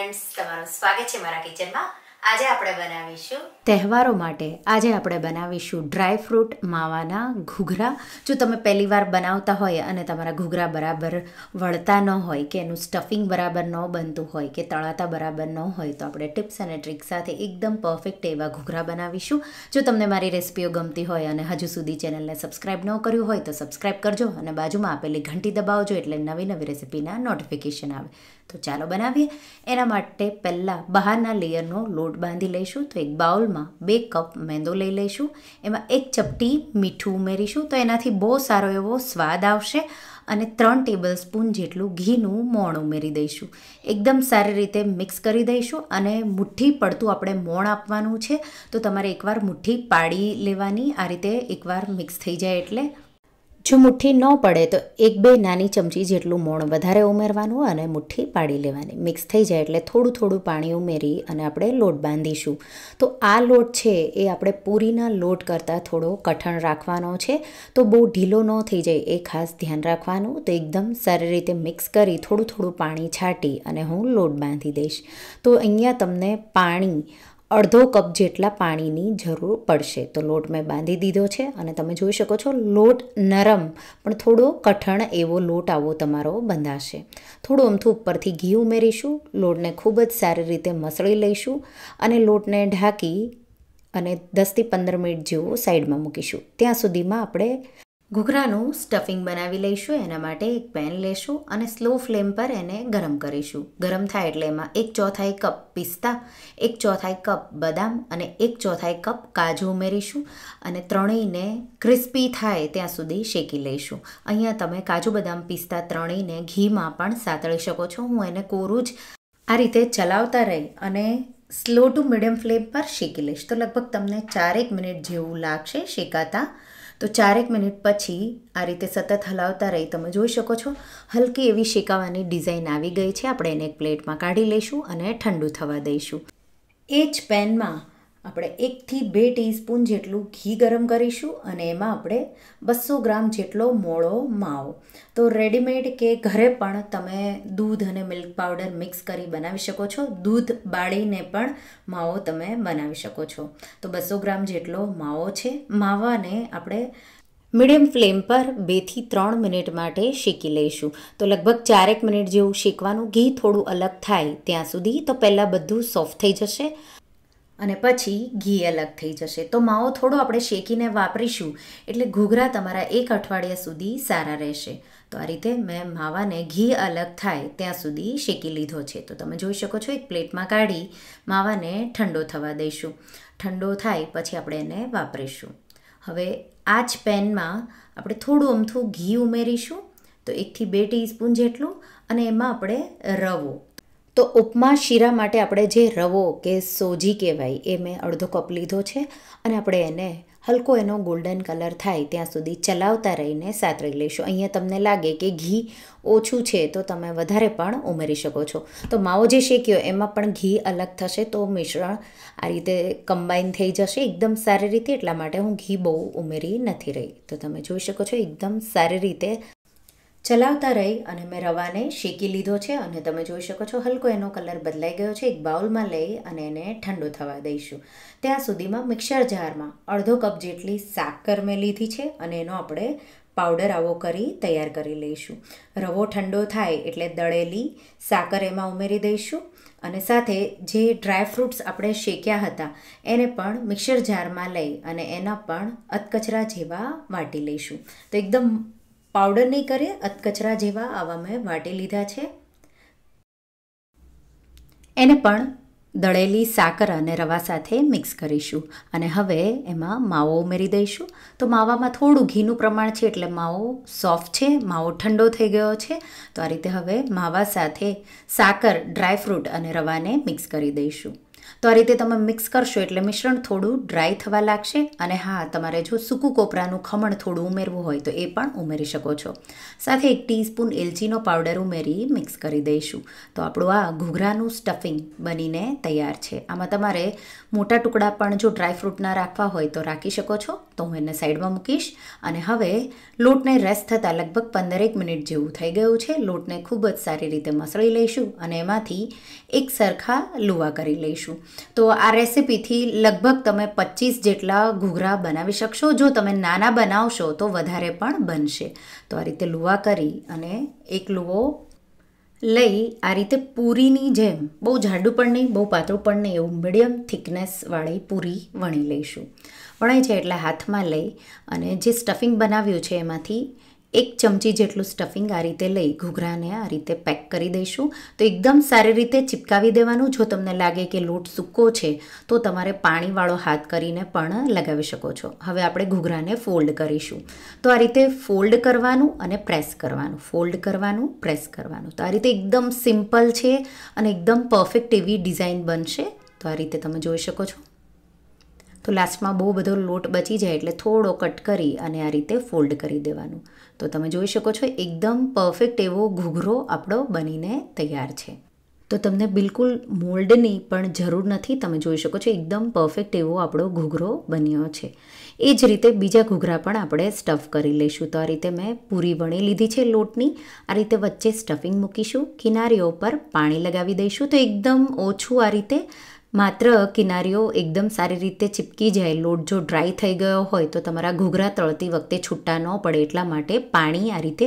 friends તમારું સ્વાગત છે મારા કિચનમાં આજે આપણે બનાવીશું તહેવારો માટે આજે આપણે બનાવીશું ડ્રાય ફ્રૂટ માવાના ઘૂઘરા જો તમે પહેલીવાર બનાવતા હોય અને તમારા ઘૂઘરા બરાબર વળતા ન હોય કે એનું સ્ટફિંગ બરાબર ન બનતું હોય કે તળાતા બરાબર ન હોય તો આપણે ટિપ્સ અને ટ્રિક સાથે એકદમ પરફેક્ટ એવા ઘૂઘરા બનાવીશું જો તમને મારી રેસીપીઓ ગમતી હોય અને હજુ સુધી ચેનલને સબસ્ક્રાઈબ ન કર્યું હોય તો સબસ્ક્રાઈબ કરજો અને બાજુમાં આપેલી ઘંટી દબાવજો એટલે નવી નવી રેસીપીના નોટિફિકેશન આવે તો ચાલો બનાવીએ એના માટે પહેલાં બહારના લેયરનો લોટ લોટ બાંધી લઈશું તો એક બાઉલમાં બે કપ મેંદો લઈ લઈશું એમાં એક ચપટી મીઠું ઉમેરીશું તો એનાથી બહુ સારો એવો સ્વાદ આવશે અને ત્રણ ટેબલ સ્પૂન જેટલું ઘીનું મોણ ઉમેરી દઈશું એકદમ સારી રીતે મિક્સ કરી દઈશું અને મુઠ્ઠી પડતું આપણે મોણ આપવાનું છે તો તમારે એકવાર મુઠ્ઠી પાડી લેવાની આ રીતે એકવાર મિક્સ થઈ જાય એટલે જો મુઠ્ઠી ન પડે તો એક બે નાની ચમચી જેટલું મોણ વધારે ઉમેરવાનું અને મુઠ્ઠી પાડી લેવાની મિક્સ થઈ જાય એટલે થોડું થોડું પાણી ઉમેરી અને આપણે લોટ બાંધીશું તો આ લોટ છે એ આપણે પૂરીના લોટ કરતાં થોડો કઠણ રાખવાનો છે તો બહુ ઢીલો ન થઈ જાય એ ખાસ ધ્યાન રાખવાનું તો એકદમ સારી રીતે મિક્સ કરી થોડું થોડું પાણી છાંટી અને હું લોટ બાંધી દઈશ તો અહીંયા તમને પાણી અડધો કપ જેટલા પાણીની જરૂર પડશે તો લોટ મેં બાંધી દીધો છે અને તમે જોઈ શકો છો લોટ નરમ પણ થોડો કઠણ એવો લોટ આવો તમારો બંધાશે થોડું અમથું ઉપરથી ઘી ઉમેરીશું લોટને ખૂબ જ સારી રીતે મસળી લઈશું અને લોટને ઢાંકી અને દસથી પંદર મિનિટ જેવું સાઈડમાં મૂકીશું ત્યાં સુધીમાં આપણે ઘૂઘરાનું સ્ટફિંગ બનાવી લઈશું એના માટે એક પેન લેશું અને સ્લો ફ્લેમ પર એને ગરમ કરીશું ગરમ થાય એટલે એમાં એક ચોથાઈ કપ પિસ્તા એક ચોથાઈ કપ બદામ અને એક ચોથાઈ કપ કાજુ ઉમેરીશું અને ત્રણેયને ક્રિસ્પી થાય ત્યાં સુધી શેકી લઈશું અહીંયા તમે કાજુ બદામ પિસ્તા ત્રણેયને ઘીમાં પણ સાતળી શકો છો હું એને કોરું જ આ રીતે ચલાવતા રહી અને સ્લો ટુ મીડિયમ ફ્લેમ પર શેકી લઈશ તો લગભગ તમને ચારેક મિનિટ જેવું લાગશે શેકાતા તો ચારેક મિનિટ પછી આ રીતે સતત હલાવતા રહી તમે જોઈ શકો છો હલકી એવી શેકાવાની ડિઝાઇન આવી ગઈ છે આપણે એને એક પ્લેટમાં કાઢી લઈશું અને ઠંડુ થવા દઈશું એ જ પેનમાં આપણે એકથી બે ટીસ્પૂન જેટલું ઘી ગરમ કરીશું અને એમાં આપણે બસો ગ્રામ જેટલો મોળો માવો તો રેડીમેડ કે ઘરે પણ તમે દૂધ અને મિલ્ક પાવડર મિક્સ કરી બનાવી શકો છો દૂધ બાળીને પણ માવો તમે બનાવી શકો છો તો બસો ગ્રામ જેટલો માવો છે માવાને આપણે મીડિયમ ફ્લેમ પર બેથી ત્રણ મિનિટ માટે શેકી લઈશું તો લગભગ ચારેક મિનિટ જેવું શેકવાનું ઘી થોડું અલગ થાય ત્યાં સુધી તો પહેલાં બધું સોફ્ટ થઈ જશે અને પછી ઘી અલગ થઈ જશે તો માવો થોડો આપણે શેકીને વાપરીશું એટલે ઘૂઘરા તમારા એક અઠવાડિયા સુધી સારા રહેશે તો આ રીતે મેં માવાને ઘી અલગ થાય ત્યાં સુધી શેકી લીધો છે તો તમે જોઈ શકો છો એક પ્લેટમાં કાઢી માવાને ઠંડો થવા દઈશું ઠંડો થાય પછી આપણે એને વાપરીશું હવે આ જ પેનમાં આપણે થોડું અમથું ઘી ઉમેરીશું તો એકથી બે ટીસ્પૂન જેટલું અને એમાં આપણે રવો તો ઉપમા શીરા માટે આપણે જે રવો કે સોજી કહેવાય એ મેં અડધો કપ લીધો છે અને આપણે એને હલકો એનો ગોલ્ડન કલર થાય ત્યાં સુધી ચલાવતા રહીને સાતરી લઈશું અહીંયા તમને લાગે કે ઘી ઓછું છે તો તમે વધારે પણ ઉમેરી શકો છો તો માવો જે શેક્યો એમાં પણ ઘી અલગ થશે તો મિશ્રણ આ રીતે કમ્બાઈન થઈ જશે એકદમ સારી રીતે એટલા માટે હું ઘી બહુ ઉમેરી નથી રહી તો તમે જોઈ શકો છો એકદમ સારી રીતે ચલાવતા રહી અને મેં રવાને શેકી લીધો છે અને તમે જોઈ શકો છો હલકો એનો કલર બદલાઈ ગયો છે એક બાઉલમાં લઈ અને એને ઠંડો થવા દઈશું ત્યાં સુધીમાં મિક્સર જારમાં અડધો કપ જેટલી સાકર મેં લીધી છે અને એનો આપણે પાવડર આવો કરી તૈયાર કરી લઈશું રવો ઠંડો થાય એટલે દળેલી સાકર એમાં ઉમેરી દઈશું અને સાથે જે ડ્રાય ફ્રૂટ્સ આપણે શેક્યા હતા એને પણ મિક્સર જારમાં લઈ અને એના પણ અતકચરા જેવા વાટી લઈશું તો એકદમ પાવડર નહીં કરે અતકચરા જેવા આવા મેં વાટી લીધા છે એને પણ દળેલી સાકર અને રવા સાથે મિક્સ કરીશું અને હવે એમાં માવો ઉમેરી દઈશું તો માવામાં થોડું ઘીનું પ્રમાણ છે એટલે માવો સોફ્ટ છે માવો ઠંડો થઈ ગયો છે તો આ રીતે હવે માવા સાથે સાકર ડ્રાયફ્રૂટ અને રવાને મિક્સ કરી દઈશું તો આ રીતે તમે મિક્સ કરશો એટલે મિશ્રણ થોડું ડ્રાય થવા લાગશે અને હા તમારે જો સૂકું કોપરાનું ખમણ થોડું ઉમેરવું હોય તો એ પણ ઉમેરી શકો છો સાથે એક ટીસ્પૂન એલચીનો પાવડર ઉમેરી મિક્સ કરી દઈશું તો આપણું આ ઘૂઘરાનું સ્ટફિંગ બનીને તૈયાર છે આમાં તમારે મોટા ટુકડા પણ જો ડ્રાયફ્રૂટના રાખવા હોય તો રાખી શકો છો તો હું એને સાઈડમાં મૂકીશ અને હવે લોટને રેસ્ટ થતાં લગભગ પંદરેક મિનિટ જેવું થઈ ગયું છે લોટને ખૂબ જ સારી રીતે મસળી લઈશું અને એમાંથી એક સરખા લુવા કરી લઈશું છું તો આ રેસિપીથી લગભગ તમે પચીસ જેટલા ઘૂઘરા બનાવી શકશો જો તમે નાના બનાવશો તો વધારે પણ બનશે તો આ રીતે લુવા કરી અને એક લુવો લઈ આ રીતે પૂરીની જેમ બહુ જાડું પણ નહીં બહુ પાતળું પણ નહીં એવું મીડિયમ થિકનેસવાળી પૂરી વણી લઈશું વણાય છે એટલે હાથમાં લઈ અને જે સ્ટફિંગ બનાવ્યું છે એમાંથી એક ચમચી જેટલું સ્ટફિંગ આ રીતે લઈ ઘૂઘરાને આ રીતે પેક કરી દઈશું તો એકદમ સારી રીતે ચિપકાવી દેવાનું જો તમને લાગે કે લોટ સૂકો છે તો તમારે પાણીવાળો હાથ કરીને પણ લગાવી શકો છો હવે આપણે ઘૂઘરાને ફોલ્ડ કરીશું તો આ રીતે ફોલ્ડ કરવાનું અને પ્રેસ કરવાનું ફોલ્ડ કરવાનું પ્રેસ કરવાનું તો આ રીતે એકદમ સિમ્પલ છે અને એકદમ પરફેક્ટ એવી ડિઝાઇન બનશે તો આ રીતે તમે જોઈ શકો છો તો લાસ્ટમાં બહુ બધો લોટ બચી જાય એટલે થોડો કટ કરી અને આ રીતે ફોલ્ડ કરી દેવાનું તો તમે જોઈ શકો છો એકદમ પરફેક્ટ એવો ઘૂઘરો આપણો બનીને તૈયાર છે તો તમને બિલકુલ મોલ્ડની પણ જરૂર નથી તમે જોઈ શકો છો એકદમ પરફેક્ટ એવો આપણો ઘૂઘરો બન્યો છે એ જ રીતે બીજા ઘૂઘરા પણ આપણે સ્ટફ કરી લઈશું તો આ રીતે મેં પૂરી વણી લીધી છે લોટની આ રીતે વચ્ચે સ્ટફિંગ મૂકીશું કિનારીઓ પર પાણી લગાવી દઈશું તો એકદમ ઓછું આ રીતે માત્ર કિનારીઓ એકદમ સારી રીતે ચીપકી જાય લોટ જો ડ્રાય થઈ ગયો હોય તો તમારા ઘૂઘરા તળતી વખતે છૂટા ન પડે એટલા માટે પાણી આ રીતે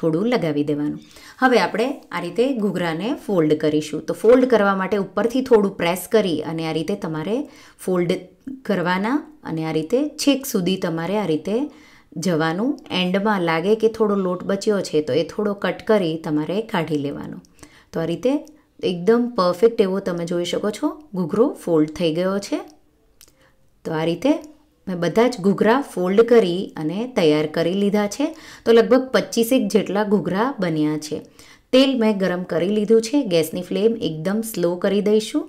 થોડું લગાવી દેવાનું હવે આપણે આ રીતે ઘૂઘરાને ફોલ્ડ કરીશું તો ફોલ્ડ કરવા માટે ઉપરથી થોડું પ્રેસ કરી અને આ રીતે તમારે ફોલ્ડ કરવાના અને આ રીતે છેક સુધી તમારે આ રીતે જવાનું એન્ડમાં લાગે કે થોડો લોટ બચ્યો છે તો એ થોડો કટ કરી તમારે કાઢી લેવાનો તો આ રીતે એકદમ પરફેક્ટ એવો તમે જોઈ શકો છો ઘૂઘરો ફોલ્ડ થઈ ગયો છે તો આ રીતે મેં બધા જ ઘૂઘરા ફોલ્ડ કરી અને તૈયાર કરી લીધા છે તો લગભગ પચીસેક જેટલા ઘૂઘરા બન્યા છે તેલ મેં ગરમ કરી લીધું છે ગેસની ફ્લેમ એકદમ સ્લો કરી દઈશું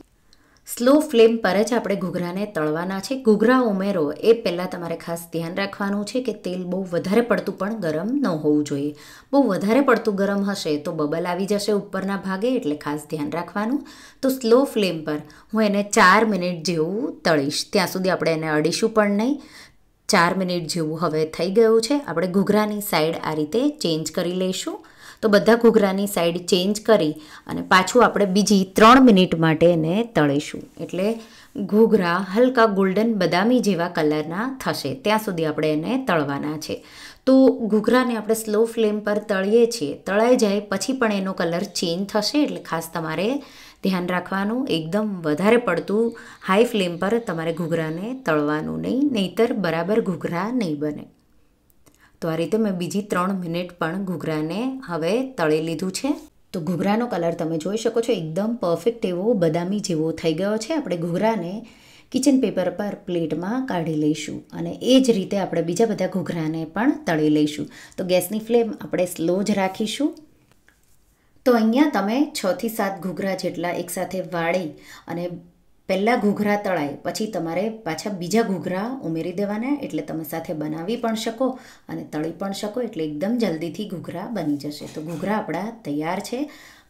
સ્લો ફ્લેમ પર જ આપણે ઘૂઘરાને તળવાના છે ઘૂઘરા ઉમેરો એ પહેલાં તમારે ખાસ ધ્યાન રાખવાનું છે કે તેલ બહુ વધારે પડતું પણ ગરમ ન હોવું જોઈએ બહુ વધારે પડતું ગરમ હશે તો બબલ આવી જશે ઉપરના ભાગે એટલે ખાસ ધ્યાન રાખવાનું તો સ્લો ફ્લેમ પર હું એને ચાર મિનિટ જેવું તળીશ ત્યાં સુધી આપણે એને અડીશું પણ નહીં ચાર મિનિટ જેવું હવે થઈ ગયું છે આપણે ઘૂઘરાની સાઈડ આ રીતે ચેન્જ કરી લઈશું તો બધા ઘૂઘરાની સાઈડ ચેન્જ કરી અને પાછું આપણે બીજી ત્રણ મિનિટ માટે એને તળીશું એટલે ઘૂઘરા હલકા ગોલ્ડન બદામી જેવા કલરના થશે ત્યાં સુધી આપણે એને તળવાના છે તો ઘૂઘરાને આપણે સ્લો ફ્લેમ પર તળીએ છીએ તળાઈ જાય પછી પણ એનો કલર ચેન્જ થશે એટલે ખાસ તમારે ધ્યાન રાખવાનું એકદમ વધારે પડતું હાઈ ફ્લેમ પર તમારે ઘૂઘરાને તળવાનું નહીં નહીતર બરાબર ઘૂઘરા નહીં બને તો આ રીતે મેં બીજી ત્રણ મિનિટ પણ ઘૂઘરાને હવે તળી લીધું છે તો ઘૂઘરાનો કલર તમે જોઈ શકો છો એકદમ પરફેક્ટ એવો બદામી જેવો થઈ ગયો છે આપણે ઘૂઘરાને કિચન પેપર પર પ્લેટમાં કાઢી લઈશું અને એ જ રીતે આપણે બીજા બધા ઘૂઘરાને પણ તળી લઈશું તો ગેસની ફ્લેમ આપણે સ્લો જ રાખીશું તો અહીંયા તમે છથી સાત ઘૂઘરા જેટલા એકસાથે વાળી અને પહેલાં ઘૂઘરા તળાય પછી તમારે પાછા બીજા ઘૂઘરા ઉમેરી દેવાના એટલે તમે સાથે બનાવી પણ શકો અને તળી પણ શકો એટલે એકદમ જલ્દીથી ઘૂઘરા બની જશે તો ઘૂઘરા આપણા તૈયાર છે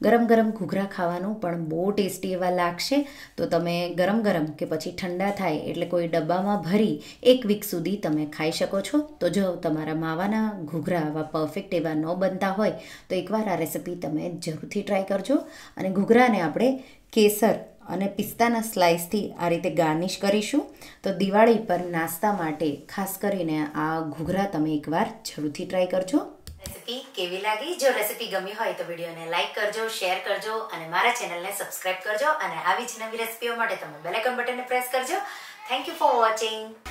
ગરમ ગરમ ઘૂઘરા ખાવાનું પણ બહુ ટેસ્ટી એવા લાગશે તો તમે ગરમ ગરમ કે પછી ઠંડા થાય એટલે કોઈ ડબ્બામાં ભરી એક વીક સુધી તમે ખાઈ શકો છો તો જો તમારા માવાના ઘૂઘરા આવા પરફેક્ટ એવા ન બનતા હોય તો એકવાર આ રેસિપી તમે જરૂરથી ટ્રાય કરજો અને ઘૂઘરાને આપણે કેસર અને પિસ્તાના સ્લાઇસથી આ રીતે ગાર્નિશ કરીશું તો દિવાળી પર નાસ્તા માટે ખાસ કરીને આ ઘૂઘરા તમે એકવાર જરૂરથી ટ્રાય કરજો રેસીપી કેવી લાગી જો રેસીપી ગમી હોય તો વિડીયોને લાઇક કરજો શેર કરજો અને મારા ચેનલને સબસ્ક્રાઇબ કરજો અને આવી જ નવી રેસીપીઓ માટે તમે બેલેકન બટનને પ્રેસ કરજો થેન્ક યુ ફોર વોચિંગ